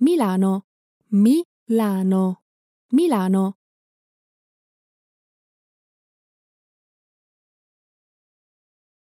Milano, Milano, Milano.